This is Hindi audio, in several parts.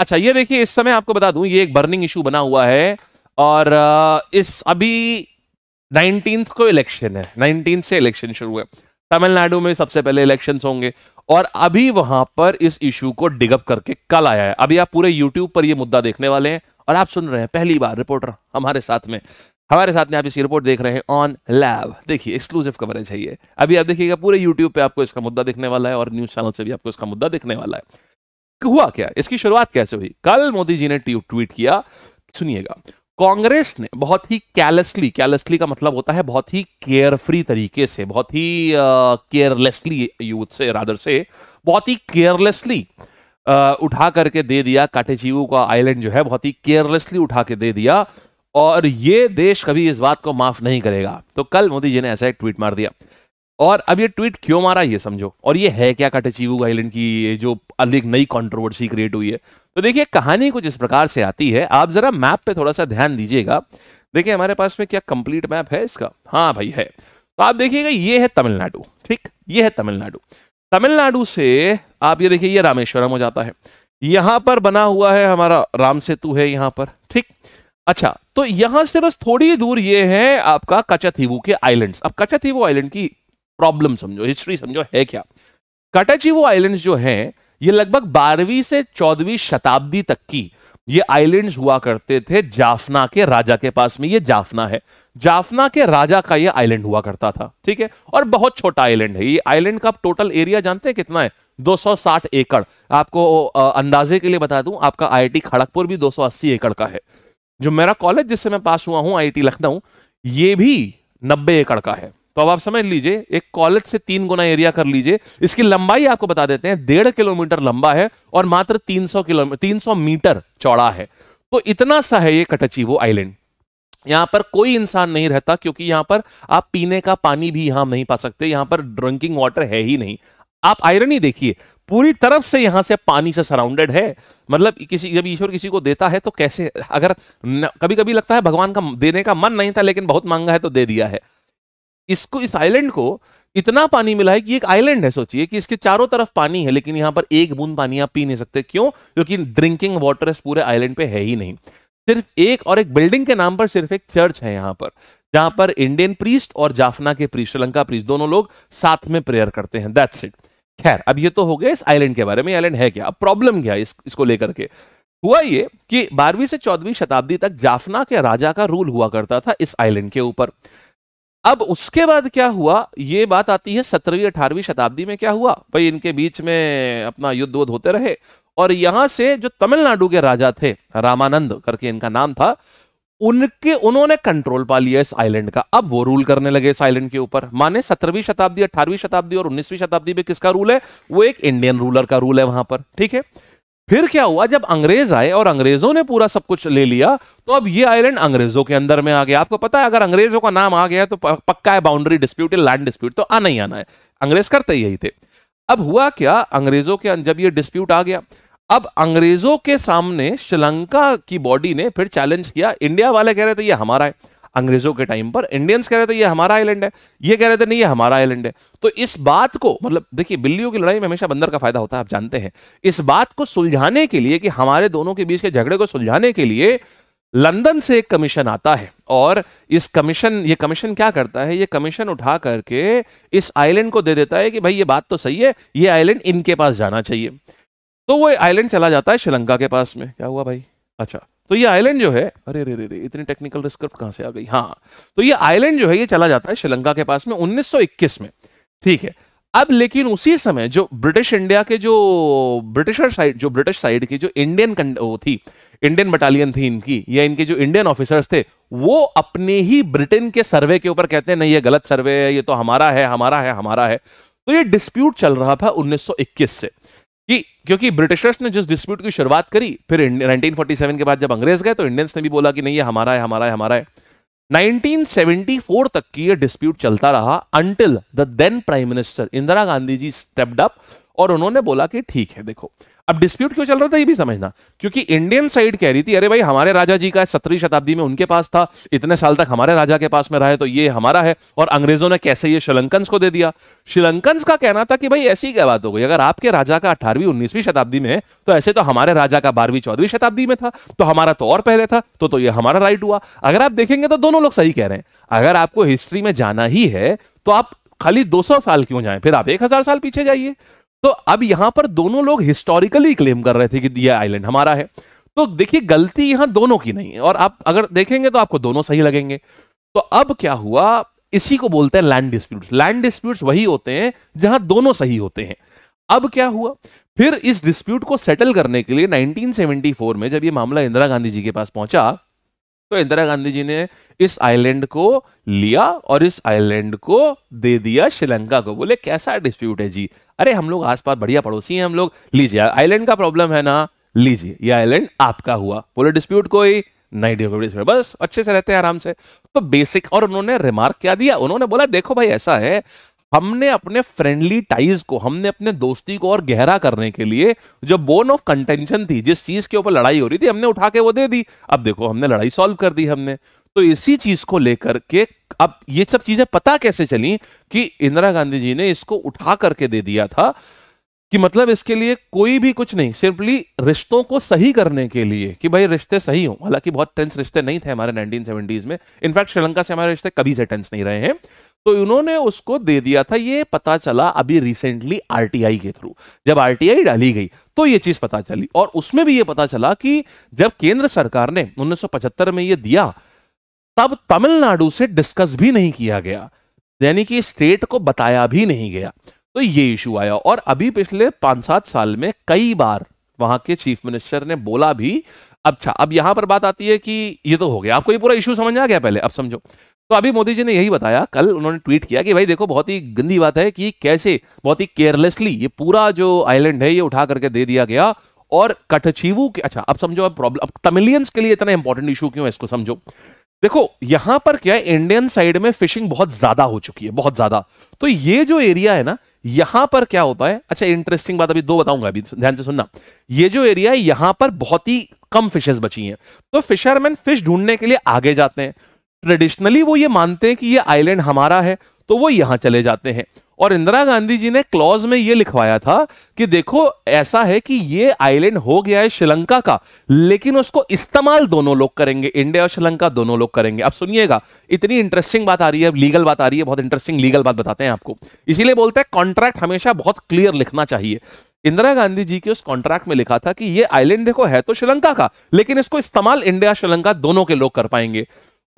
अच्छा ये देखिए इस समय आपको बता दूं ये एक बर्निंग इशू बना हुआ है और इस अभी नाइनटीन को इलेक्शन है नाइनटीन से इलेक्शन शुरू है तमिलनाडु में सबसे पहले इलेक्शन होंगे और अभी वहां पर इस इशू को डिगअप करके कल आया है अभी आप पूरे यूट्यूब पर यह मुद्दा देखने वाले हैं और आप सुन रहे हैं पहली बार रिपोर्टर हमारे साथ में हमारे साथ में आप इसकी रिपोर्ट देख रहे हैं ऑन लैब देखिए एक्सक्लूसिव कवरेज है ये अभी आप देखिएगा पूरे यूट्यूब पे आपको इसका मुद्दा दिखने वाला है और न्यूज चैनल से भी आपको इसका मुद्दा दिखने वाला है हुआ क्या इसकी शुरुआत कैसे हुई कल मोदी जी ने ट्वीट किया सुनिएगा कांग्रेस ने बहुत ही कैलसली कैलसली का मतलब होता है बहुत ही केयरफ्री तरीके से बहुत ही केयरलेसली यूथ से रादर से बहुत ही केयरलेसली उठा करके दे दिया काटेचीवू का आइलैंड जो है बहुत ही केयरलेसली उठा के दे दिया और ये देश कभी इस बात को माफ नहीं करेगा तो कल मोदी जी ने ऐसा एक ट्वीट मार दिया और अब ये ट्वीट क्यों मारा ये समझो और ये है क्या कटचीवू आइलैंड की ये जो अलग नई कंट्रोवर्सी क्रिएट हुई है तो देखिए कहानी कुछ इस प्रकार से आती है आप जरा मैप पे थोड़ा सा ध्यान दीजिएगा देखिए हमारे पास में क्या कंप्लीट मैप है इसका हाँ भाई है तो आप देखिएगा ये है तमिलनाडु ठीक ये है तमिलनाडु तमिलनाडु से आप ये देखिए ये रामेश्वरम हो जाता है यहां पर बना हुआ है हमारा राम सेतु है यहां पर ठीक अच्छा तो यहां से बस थोड़ी दूर ये है आपका कचाथीवू के आइलैंड्स अब कचाथीवू आइलैंड की प्रॉब्लम समझो हिस्ट्री समझो है क्या कटाचीवो आइलैंड्स जो हैं ये लगभग बारहवीं से चौदहवीं शताब्दी तक की ये आइलैंड्स हुआ करते थे जाफना के राजा के पास में ये जाफना है जाफना के राजा का ये आइलैंड हुआ करता था ठीक है और बहुत छोटा आइलैंड है ये आइलैंड का टोटल एरिया जानते हैं कितना है 260 एकड़ आपको अंदाजे के लिए बता दूं आपका आईआईटी खड़गपुर भी 280 एकड़ का है जो मेरा कॉलेज जिससे मैं पास हुआ हूं आईआईटी लखनऊ ये भी नब्बे एकड़ का है तो अब आप समझ लीजिए एक कॉलेज से तीन गुना एरिया कर लीजिए इसकी लंबाई आपको बता देते हैं डेढ़ किलोमीटर लंबा है और मात्र 300 किलोमीटर सौ मीटर चौड़ा है तो इतना सा है ये कटची वो आइलैंड यहां पर कोई इंसान नहीं रहता क्योंकि यहां पर आप पीने का पानी भी यहां नहीं पा सकते यहां पर ड्रिंकिंग वाटर है ही नहीं आप ही देखिए पूरी तरफ से यहां से पानी से सराउंडेड है मतलब किसी जब ईश्वर किसी को देता है तो कैसे अगर न, कभी कभी लगता है भगवान का देने का मन नहीं था लेकिन बहुत मांगा है तो दे दिया है इसको इस आइलैंड को इतना पानी मिला है कि एक आइलैंड है सोचिए कि इसके चारों तरफ पानी है लेकिन यहां पर एक बूंद पानी आप पी नहीं सकते क्यों क्योंकि ड्रिंकिंग वाटर इस पूरे आइलैंड पे है ही नहीं सिर्फ एक और एक बिल्डिंग के नाम पर सिर्फ एक चर्च है यहां पर जहां पर इंडियन प्रीस्ट और जाफना के प्रीस्ट श्रीलंका प्रीस्ट दोनों लोग साथ में प्रेयर करते हैं दैट्स इट खैर अब ये तो हो गया इस आइलैंड के बारे में आइलैंड है क्या अब प्रॉब्लम क्या इस, इसको लेकर के हुआ ये कि बारहवीं से चौदहवीं शताब्दी तक जाफना के राजा का रूल हुआ करता था इस आइलैंड के ऊपर अब उसके बाद क्या हुआ ये बात आती है सत्रहवीं अठारहवीं शताब्दी में क्या हुआ भाई इनके बीच में अपना युद्ध वुद्ध होते रहे और यहां से जो तमिलनाडु के राजा थे रामानंद करके इनका नाम था उनके उन्होंने कंट्रोल पा लिया इस आइलैंड का अब वो रूल करने लगे इस आइलैंड के ऊपर माने सत्रहवीं शताब्दी अठारहवीं शताब्दी और उन्नीसवीं शताब्दी में किसका रूल है वो एक इंडियन रूलर का रूल है वहां पर ठीक है फिर क्या हुआ जब अंग्रेज आए और अंग्रेजों ने पूरा सब कुछ ले लिया तो अब ये आइलैंड अंग्रेजों के अंदर में आ गया आपको पता है अगर अंग्रेजों का नाम आ गया तो पक्का है बाउंड्री डिस्प्यूट लैंड डिस्प्यूट तो आना ही आना है अंग्रेज करते यही थे अब हुआ क्या अंग्रेजों के अं-, जब ये डिस्प्यूट आ गया अब अंग्रेजों के सामने श्रीलंका की बॉडी ने फिर चैलेंज किया इंडिया वाले कह रहे थे ये हमारा है अंग्रेजों के टाइम पर इंडियंस कह रहे थे ये हमारा आइलैंड है ये कह रहे थे नहीं ये हमारा आइलैंड है तो इस बात को मतलब देखिए बिल्लियों की लड़ाई में हमेशा बंदर का फायदा होता है आप जानते हैं इस बात को सुलझाने के लिए कि हमारे दोनों के बीच के झगड़े को सुलझाने के लिए लंदन से एक कमीशन आता है और इस कमीशन ये कमीशन क्या करता है ये कमीशन उठा करके इस आइलैंड को दे देता है कि भाई ये बात तो सही है ये आइलैंड इनके पास जाना चाहिए तो वो आइलैंड चला जाता है श्रीलंका के पास में क्या हुआ भाई अच्छा तो ये आइलैंड जो है अरे रे रे रे इतनी टेक्निकल रिस्क्रिप्ट कहां से आ गई हाँ तो ये आइलैंड जो है ये चला जाता है श्रीलंका के पास में 1921 में ठीक है अब लेकिन उसी समय जो ब्रिटिश इंडिया के जो ब्रिटिशर साइड जो ब्रिटिश साइड की जो इंडियन वो थी इंडियन बटालियन थी इनकी या इनके जो इंडियन ऑफिसर्स थे वो अपने ही ब्रिटेन के सर्वे के ऊपर कहते हैं नहीं ये गलत सर्वे है ये तो हमारा है हमारा है हमारा है तो ये डिस्प्यूट चल रहा था 1921 से कि क्योंकि ब्रिटिशर्स ने जिस डिस्प्यूट की शुरुआत करी फिर 1947 के बाद जब अंग्रेज गए तो इंडियंस ने भी बोला कि नहीं ये हमारा है हमारा है हमारा है 1974 तक की ये डिस्प्यूट चलता रहा until the then prime minister Indira Gandhi ji stepped up और उन्होंने बोला कि ठीक है देखो अब डिस्प्यूट क्यों चल रहा था ये भी समझना क्योंकि इंडियन साइड कह रही थी अरे भाई हमारे राजा जी का सत्रहवीं शताब्दी में उनके पास था इतने साल तक हमारे राजा के पास में रहा है तो ये हमारा है और अंग्रेजों ने कैसे ये श्रीलंकन्स को दे दिया श्रीलंकन्स का कहना था कि भाई ऐसी क्या बात हो गई अगर आपके राजा का अठारहवीं उन्नीसवीं शताब्दी में है तो ऐसे तो हमारे राजा का बारहवीं चौदहवीं शताब्दी में था तो हमारा तो और पहले था तो तो ये हमारा राइट हुआ अगर आप देखेंगे तो दोनों लोग सही कह रहे हैं अगर आपको हिस्ट्री में जाना ही है तो आप खाली 200 साल क्यों जाएं फिर आप 1000 साल पीछे जाइए तो अब यहां पर दोनों लोग हिस्टोरिकली क्लेम कर रहे थे कि यह आइलैंड हमारा है तो देखिए गलती यहां दोनों की नहीं है और आप अगर देखेंगे तो आपको दोनों सही लगेंगे तो अब क्या हुआ इसी को बोलते हैं लैंड डिस्प्यूट लैंड डिस्प्यूट वही होते हैं जहां दोनों सही होते हैं अब क्या हुआ फिर इस डिस्प्यूट को सेटल करने के लिए 1974 में जब ये मामला इंदिरा गांधी जी के पास पहुंचा तो इंदिरा गांधी जी ने इस आइलैंड को लिया और इस आइलैंड को दे दिया श्रीलंका को बोले कैसा डिस्प्यूट है जी अरे हम लोग आसपास बढ़िया पड़ोसी हैं हम लोग लीजिए आइलैंड का प्रॉब्लम है ना लीजिए ये आइलैंड आपका हुआ बोले डिस्प्यूट कोई नहीं डिस्प्यूट बस अच्छे से रहते हैं आराम से तो बेसिक और उन्होंने रिमार्क क्या दिया उन्होंने बोला देखो भाई ऐसा है हमने अपने फ्रेंडली टाइज को हमने अपने दोस्ती को और गहरा करने के लिए जो बोन ऑफ कंटेंशन थी जिस चीज के ऊपर लड़ाई हो रही थी हमने उठा के वो दे दी अब देखो हमने लड़ाई सॉल्व कर दी हमने तो इसी चीज को लेकर के अब ये सब चीजें पता कैसे चली कि इंदिरा गांधी जी ने इसको उठा करके दे दिया था कि मतलब इसके लिए कोई भी कुछ नहीं सिंपली रिश्तों को सही करने के लिए कि भाई रिश्ते सही हों हालांकि बहुत टेंस रिश्ते नहीं थे हमारे 1970s में इनफैक्ट श्रीलंका से हमारे रिश्ते कभी से टेंस नहीं रहे हैं तो उन्होंने उसको दे दिया था ये पता चला अभी रिसेंटली आरटीआई के थ्रू जब आरटीआई डाली गई तो ये चीज पता चली और उसमें भी ये पता चला कि जब केंद्र सरकार ने 1975 में ये दिया तब तमिलनाडु से डिस्कस भी नहीं किया गया यानी कि स्टेट को बताया भी नहीं गया तो ये इशू आया और अभी पिछले पांच सात साल में कई बार वहां के चीफ मिनिस्टर ने बोला भी अच्छा अब यहां पर बात आती है कि ये तो हो गया आपको ये पूरा इशू समझ आ गया पहले अब समझो तो अभी मोदी जी ने यही बताया कल उन्होंने ट्वीट किया कि भाई देखो बहुत ही गंदी बात है कि कैसे बहुत ही केयरलेसली ये पूरा जो आइलैंड है ये उठा करके दे दिया गया और कठचीवू के अच्छा अब समझो अब प्रॉब्लम अब तमिलियंस के लिए इतना इंपॉर्टेंट इशू क्यों है इसको समझो देखो यहां पर क्या है इंडियन साइड में फिशिंग बहुत ज्यादा हो चुकी है बहुत ज्यादा तो ये जो एरिया है ना यहां पर क्या होता है अच्छा इंटरेस्टिंग बात अभी दो बताऊंगा अभी ध्यान से सुनना ये जो एरिया है यहां पर बहुत ही कम फिशेस बची हैं तो फिशरमैन फिश ढूंढने के लिए आगे जाते हैं ट्रेडिशनली वो ये मानते हैं कि ये आइलैंड हमारा है तो वो यहां चले जाते हैं और इंदिरा गांधी जी ने क्लॉज में ये लिखवाया था कि देखो ऐसा है कि ये आइलैंड हो गया है श्रीलंका का लेकिन उसको इस्तेमाल दोनों लोग करेंगे इंडिया और श्रीलंका दोनों लोग करेंगे अब सुनिएगा इतनी इंटरेस्टिंग बात आ रही है लीगल बात आ रही है बहुत इंटरेस्टिंग लीगल बात बताते हैं आपको इसीलिए बोलते हैं कॉन्ट्रैक्ट हमेशा बहुत क्लियर लिखना चाहिए इंदिरा गांधी जी के उस कॉन्ट्रैक्ट में लिखा था कि ये आइलैंड देखो है तो श्रीलंका का लेकिन इसको इस्तेमाल इंडिया श्रीलंका दोनों के लोग कर पाएंगे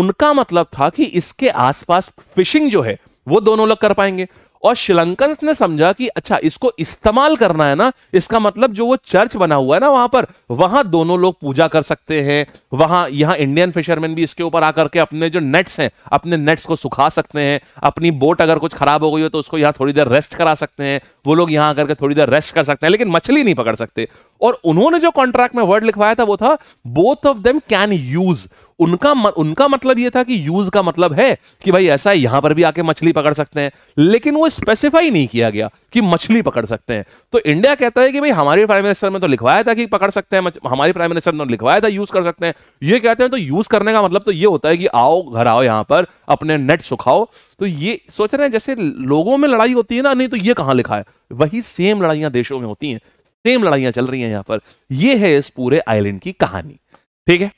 उनका मतलब था कि इसके आसपास फिशिंग जो है वो दोनों लोग कर पाएंगे और श्रीलंकन ने समझा कि अच्छा इसको इस्तेमाल करना है ना इसका मतलब जो वो चर्च बना हुआ है ना वहां पर वहां दोनों लोग पूजा कर सकते हैं वहां यहां इंडियन फिशरमैन भी इसके ऊपर आकर के अपने जो नेट्स हैं अपने नेट्स को सुखा सकते हैं अपनी बोट अगर कुछ खराब हो गई हो तो उसको यहां थोड़ी देर रेस्ट करा सकते हैं वो लोग यहाँ आकर के थोड़ी देर रेस्ट कर सकते हैं लेकिन मछली नहीं पकड़ सकते और उन्होंने जो कॉन्ट्रैक्ट में वर्ड लिखवाया था वो था both of them can use उनका उनका मतलब ये था कि यूज का मतलब है कि भाई ऐसा यहां पर भी आके मछली पकड़ सकते हैं लेकिन वो स्पेसिफाई नहीं किया गया कि मछली पकड़ सकते हैं तो इंडिया कहता है कि भाई हमारे प्राइम मिनिस्टर में तो लिखवाया था कि पकड़ सकते हैं हमारे प्राइम मिनिस्टर ने लिखवाया था यूज कर सकते हैं ये कहते हैं तो यूज करने का मतलब तो ये होता है कि आओ घर आओ यहां पर अपने नेट सुखाओ तो ये सोच रहे हैं जैसे लोगों में लड़ाई होती है ना नहीं तो ये कहां लिखा है वही सेम लड़ाइयां देशों में होती हैं सेम लड़ाइयां चल रही हैं यहां पर यह है इस पूरे आइलैंड की कहानी ठीक है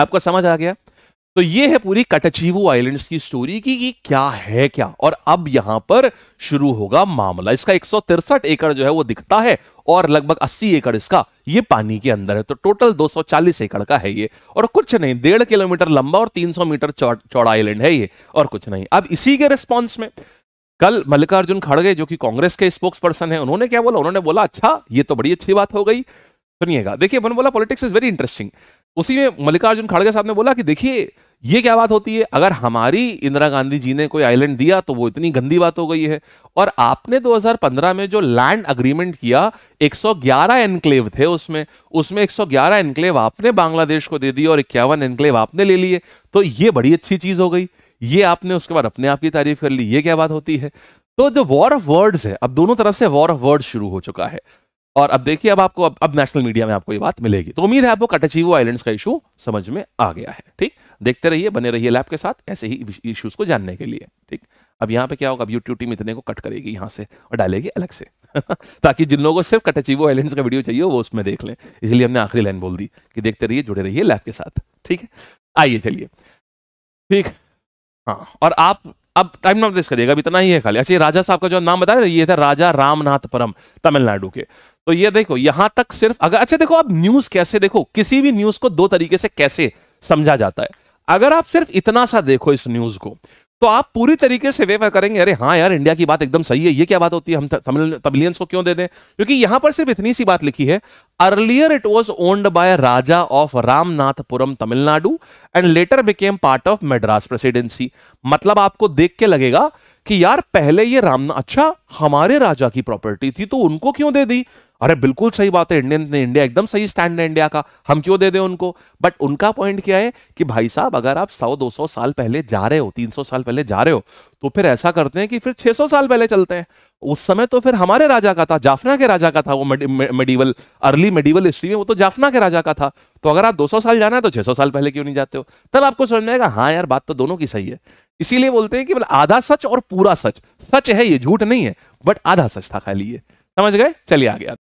आपको समझ आ गया तो ये है पूरी कटचीवू आइलैंड्स की स्टोरी की कि क्या है क्या और अब यहां पर शुरू होगा मामला इसका एक एकड़ जो है वो दिखता है और लगभग 80 एकड़ इसका ये पानी के अंदर है तो टोटल 240 एकड़ का है ये और कुछ नहीं डेढ़ किलोमीटर लंबा और 300 मीटर चौड़ा आइलैंड है ये और कुछ नहीं अब इसी के रिस्पॉन्स में कल मल्लिकार्जुन खड़गे जो कि कांग्रेस के स्पोक्स पर्सन है उन्होंने क्या बोला उन्होंने बोला अच्छा ये तो बड़ी अच्छी बात हो गई सुनिएगा देखिए बोला पॉलिटिक्स इज वेरी इंटरेस्टिंग उसी में मल्लिकार्जुन खड़गे साहब ने बोला कि देखिए ये क्या बात होती है अगर हमारी इंदिरा गांधी जी ने कोई आइलैंड दिया तो वो इतनी गंदी बात हो गई है और आपने 2015 में जो लैंड अग्रीमेंट किया 111 एनक्लेव थे उसमें उसमें 111 एनक्लेव आपने बांग्लादेश को दे दिए और इक्यावन एनक्लेव आपने ले लिए तो ये बड़ी अच्छी चीज हो गई ये आपने उसके बाद अपने आप की तारीफ कर ली ये क्या बात होती है तो जो वॉर ऑफ वर्ड्स है अब दोनों तरफ से वॉर ऑफ वर्ड्स शुरू हो चुका है और अब देखिए अब आपको अब, अब नेशनल मीडिया में आपको ये बात मिलेगी तो उम्मीद है आपको कटचीवो आइलैंड्स का इशू समझ में आ गया है ठीक देखते रहिए बने रहिए लैब के साथ ऐसे ही इश्यूज को जानने के लिए ठीक अब यहाँ पे क्या होगा अब यूट्यूब टीम इतने को कट करेगी यहाँ से और डालेगी अलग से ताकि जिन लोगों को सिर्फ कटचीवो आइलैंड का वीडियो चाहिए वो उसमें देख लें इसलिए हमने आखिरी लाइन बोल दी कि देखते रहिए जुड़े रहिए लैब के साथ ठीक है आइए चलिए ठीक हाँ और आप अब टाइम नॉट देश करिएगा इतना ही है खाली अच्छा राजा साहब का जो नाम बताया ये था राजा रामनाथ परम तमिलनाडु के तो ये देखो यहां तक सिर्फ अगर अच्छा देखो आप न्यूज कैसे देखो किसी भी न्यूज को दो तरीके से कैसे समझा जाता है अगर आप सिर्फ इतना सा देखो इस न्यूज को तो आप पूरी तरीके से वह करेंगे अरे हाँ यार इंडिया की बात एकदम सही है ये क्या बात होती है हम तमिल तमिलियंस को क्यों दे दें क्योंकि यहां पर सिर्फ इतनी सी बात लिखी है earlier it was owned by raja of Ramanathapuram Tamil Nadu and later became part of Madras presidency मतलब आपको देख के लगेगा कि यार पहले ये राम अच्छा हमारे राजा की प्रॉपर्टी थी तो उनको क्यों दे दी अरे बिल्कुल सही बात है इंडियन ने इंडिया एकदम सही स्टैंड है इंडिया का हम क्यों दे दें उनको बट उनका पॉइंट क्या है कि भाई साहब अगर आप 100 200 साल पहले जा रहे हो 300 साल पहले जा रहे हो तो फिर ऐसा करते हैं कि फिर 600 साल पहले चलते हैं उस समय तो फिर हमारे राजा का था जाफना के राजा का था वो मेडिवल अर्ली मेडिवल हिस्ट्री में वो तो जाफना के राजा का था तो अगर आप दो साल जाना है तो छह साल पहले क्यों नहीं जाते हो तब आपको समझ में आएगा हाँ यार बात तो दोनों की सही है इसीलिए बोलते हैं कि मतलब आधा सच और पूरा सच सच है ये झूठ नहीं है बट आधा सच था खाली ये समझ गए चलिए आ गया